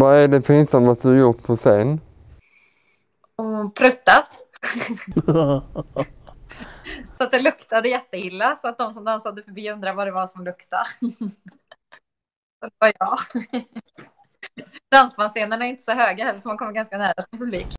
Vad är det pinsammaste du gjort på scen? Och pruttat. så att det luktade jätteilla så att de som dansade förbi undrade vad det var som luktade. det var jag. Dansbandsscenerna är inte så höga heller så man kommer ganska nära sin publik.